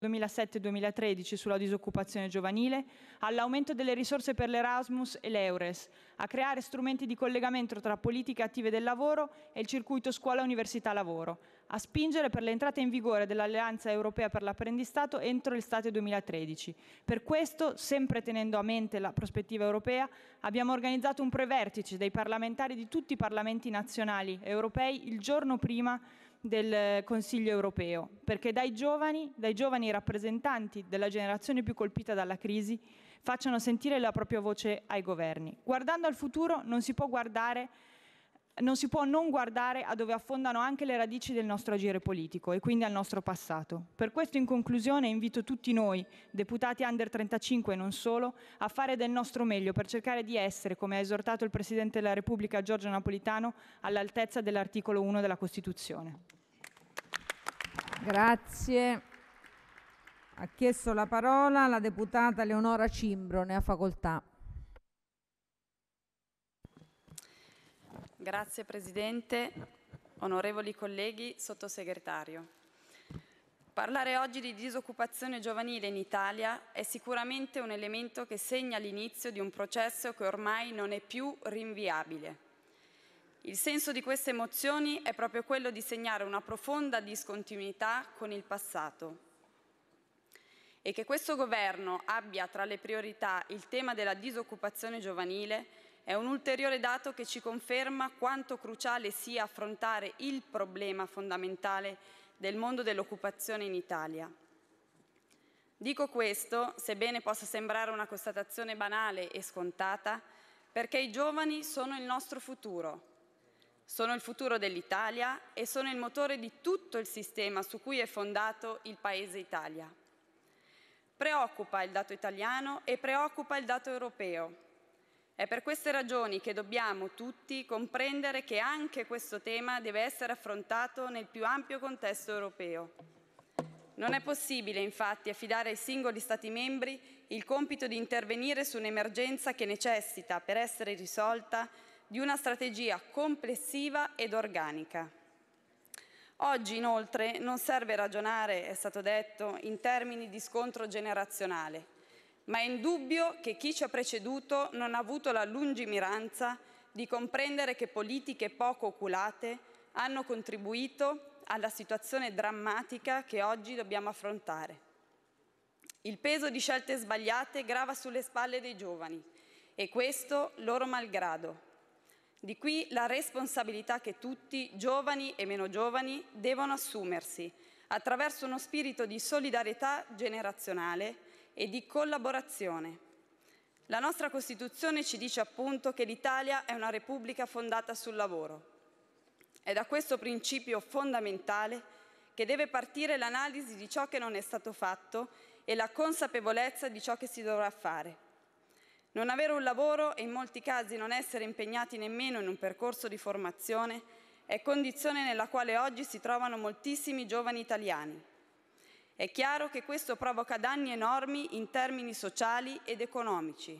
2007-2013 sulla disoccupazione giovanile, all'aumento delle risorse per l'Erasmus e l'Eures, a creare strumenti di collegamento tra politiche attive del lavoro e il circuito scuola-università-lavoro, a spingere per l'entrata in vigore dell'Alleanza Europea per l'Apprendistato entro l'estate 2013. Per questo, sempre tenendo a mente la prospettiva europea, abbiamo organizzato un prevertice dei parlamentari di tutti i parlamenti nazionali europei il giorno prima del Consiglio europeo, perché dai giovani, dai giovani rappresentanti della generazione più colpita dalla crisi, facciano sentire la propria voce ai governi. Guardando al futuro non si può guardare non si può non guardare a dove affondano anche le radici del nostro agire politico e quindi al nostro passato. Per questo in conclusione invito tutti noi, deputati under 35 e non solo, a fare del nostro meglio per cercare di essere, come ha esortato il Presidente della Repubblica Giorgio Napolitano, all'altezza dell'articolo 1 della Costituzione. Grazie. Ha chiesto la parola la deputata Leonora Cimbro, ne ha facoltà. Grazie Presidente, onorevoli colleghi, sottosegretario. Parlare oggi di disoccupazione giovanile in Italia è sicuramente un elemento che segna l'inizio di un processo che ormai non è più rinviabile. Il senso di queste emozioni è proprio quello di segnare una profonda discontinuità con il passato, e che questo governo abbia tra le priorità il tema della disoccupazione giovanile è un ulteriore dato che ci conferma quanto cruciale sia affrontare il problema fondamentale del mondo dell'occupazione in Italia. Dico questo, sebbene possa sembrare una constatazione banale e scontata, perché i giovani sono il nostro futuro, sono il futuro dell'Italia e sono il motore di tutto il sistema su cui è fondato il Paese Italia. Preoccupa il dato italiano e preoccupa il dato europeo, è per queste ragioni che dobbiamo tutti comprendere che anche questo tema deve essere affrontato nel più ampio contesto europeo. Non è possibile infatti affidare ai singoli Stati membri il compito di intervenire su un'emergenza che necessita, per essere risolta, di una strategia complessiva ed organica. Oggi inoltre non serve ragionare, è stato detto, in termini di scontro generazionale, ma è indubbio che chi ci ha preceduto non ha avuto la lungimiranza di comprendere che politiche poco oculate hanno contribuito alla situazione drammatica che oggi dobbiamo affrontare. Il peso di scelte sbagliate grava sulle spalle dei giovani e questo loro malgrado. Di qui la responsabilità che tutti, giovani e meno giovani, devono assumersi attraverso uno spirito di solidarietà generazionale e di collaborazione. La nostra Costituzione ci dice appunto che l'Italia è una repubblica fondata sul lavoro. È da questo principio fondamentale che deve partire l'analisi di ciò che non è stato fatto e la consapevolezza di ciò che si dovrà fare. Non avere un lavoro e in molti casi non essere impegnati nemmeno in un percorso di formazione è condizione nella quale oggi si trovano moltissimi giovani italiani. È chiaro che questo provoca danni enormi in termini sociali ed economici.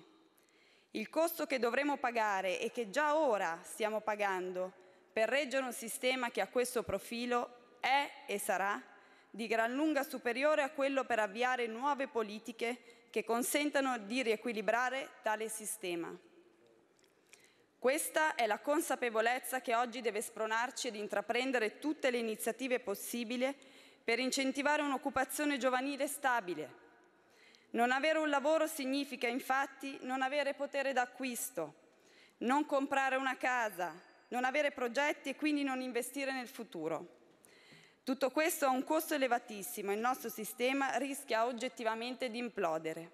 Il costo che dovremo pagare e che già ora stiamo pagando per reggere un sistema che ha questo profilo è e sarà di gran lunga superiore a quello per avviare nuove politiche che consentano di riequilibrare tale sistema. Questa è la consapevolezza che oggi deve spronarci ad intraprendere tutte le iniziative possibili per incentivare un'occupazione giovanile stabile. Non avere un lavoro significa infatti non avere potere d'acquisto, non comprare una casa, non avere progetti e quindi non investire nel futuro. Tutto questo ha un costo elevatissimo e il nostro sistema rischia oggettivamente di implodere.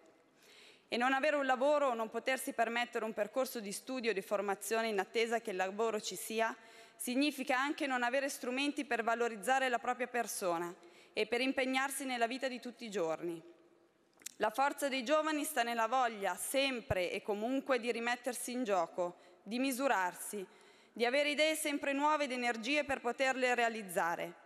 E non avere un lavoro o non potersi permettere un percorso di studio e di formazione in attesa che il lavoro ci sia significa anche non avere strumenti per valorizzare la propria persona e per impegnarsi nella vita di tutti i giorni. La forza dei giovani sta nella voglia, sempre e comunque, di rimettersi in gioco, di misurarsi, di avere idee sempre nuove ed energie per poterle realizzare.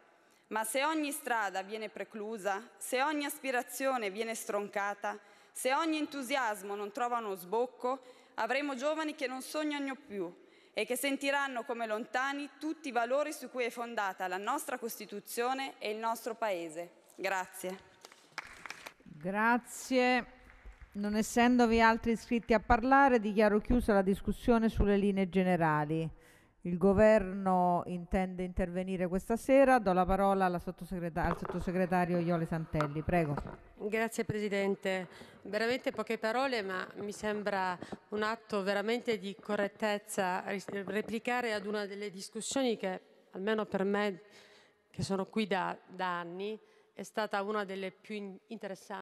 Ma se ogni strada viene preclusa, se ogni aspirazione viene stroncata, se ogni entusiasmo non trova uno sbocco, avremo giovani che non sognano più, e che sentiranno come lontani tutti i valori su cui è fondata la nostra Costituzione e il nostro Paese. Grazie. Grazie. Non essendovi altri iscritti a parlare, dichiaro chiusa la discussione sulle linee generali. Il governo intende intervenire questa sera. Do la parola sottosegreta al sottosegretario Iole Santelli. Prego. Grazie Presidente. Veramente poche parole, ma mi sembra un atto veramente di correttezza replicare ad una delle discussioni che, almeno per me, che sono qui da, da anni, è stata una delle più interessanti.